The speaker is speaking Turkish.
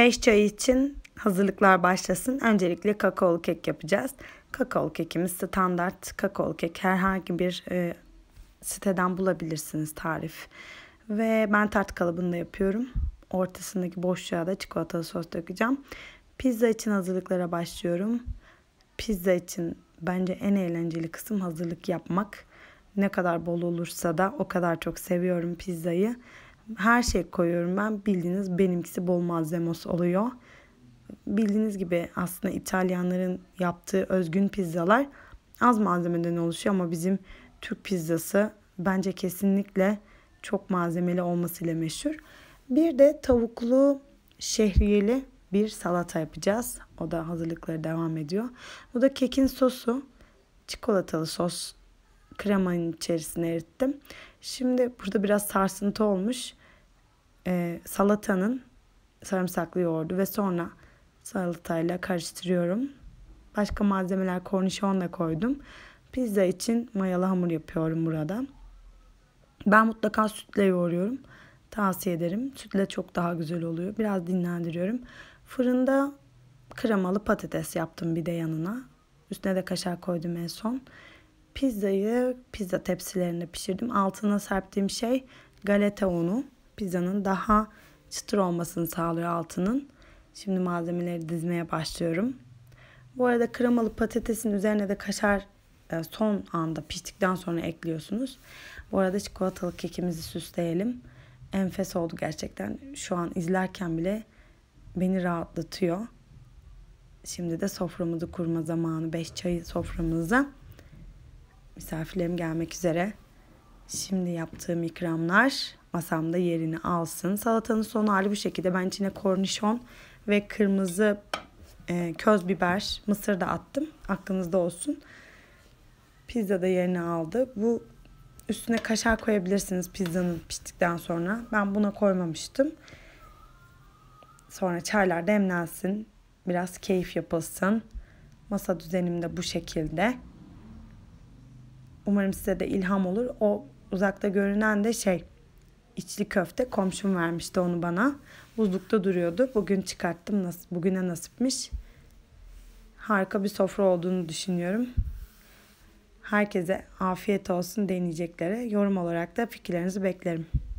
5 çay için hazırlıklar başlasın. Öncelikle kakaolu kek yapacağız. Kakaolu kekimiz standart kakaolu kek. Herhangi bir e, siteden bulabilirsiniz tarif. Ve ben tart kalıbında yapıyorum. Ortasındaki boşluğa da çikolatalı sos dökeceğim. Pizza için hazırlıklara başlıyorum. Pizza için bence en eğlenceli kısım hazırlık yapmak. Ne kadar bol olursa da o kadar çok seviyorum pizzayı her şey koyuyorum ben. Bildiğiniz benimkisi bol malzemos oluyor. Bildiğiniz gibi aslında İtalyanların yaptığı özgün pizzalar az malzemeden oluşuyor ama bizim Türk pizzası bence kesinlikle çok malzemeli olmasıyla meşhur. Bir de tavuklu şehriyeli bir salata yapacağız. O da hazırlıkları devam ediyor. Bu da kekin sosu. Çikolatalı sos kremanın içerisine erittim. Şimdi burada biraz sarsıntı olmuş e, salatanın sarımsaklı yoğurdu ve sonra salatayla karıştırıyorum. Başka malzemeler kornişonla koydum. Pizza için mayalı hamur yapıyorum burada. Ben mutlaka sütle yoğuruyorum. Tavsiye ederim. Sütle çok daha güzel oluyor. Biraz dinlendiriyorum. Fırında kremalı patates yaptım bir de yanına. Üstüne de kaşar koydum en son. Pizzayı pizza tepsilerinde pişirdim. Altına serptiğim şey galeta unu pizzanın daha çıtır olmasını sağlıyor altının. Şimdi malzemeleri dizmeye başlıyorum. Bu arada kremalı patatesin üzerine de kaşar e, son anda piştikten sonra ekliyorsunuz. Bu arada çikolatalı kekimizi süsleyelim. Enfes oldu gerçekten. Şu an izlerken bile beni rahatlatıyor. Şimdi de soframızı kurma zamanı. Beş çay soframıza. Misafirlerim gelmek üzere. Şimdi yaptığım ikramlar masamda yerini alsın. Salatanın son hali bu şekilde. Ben içine kornişon ve kırmızı e, köz biber, mısır da attım. Aklınızda olsun. Pizza da yerini aldı. Bu üstüne kaşar koyabilirsiniz pizzanın piştikten sonra. Ben buna koymamıştım. Sonra çaylar demlensin. Biraz keyif yapılsın. Masa düzenim de bu şekilde. Umarım size de ilham olur. O uzakta görünen de şey içli köfte komşum vermişti onu bana. Buzlukta duruyordu. Bugün çıkarttım. Nasıl, bugüne nasipmiş. Harika bir sofra olduğunu düşünüyorum. Herkese afiyet olsun deneyeceklere. Yorum olarak da fikirlerinizi beklerim.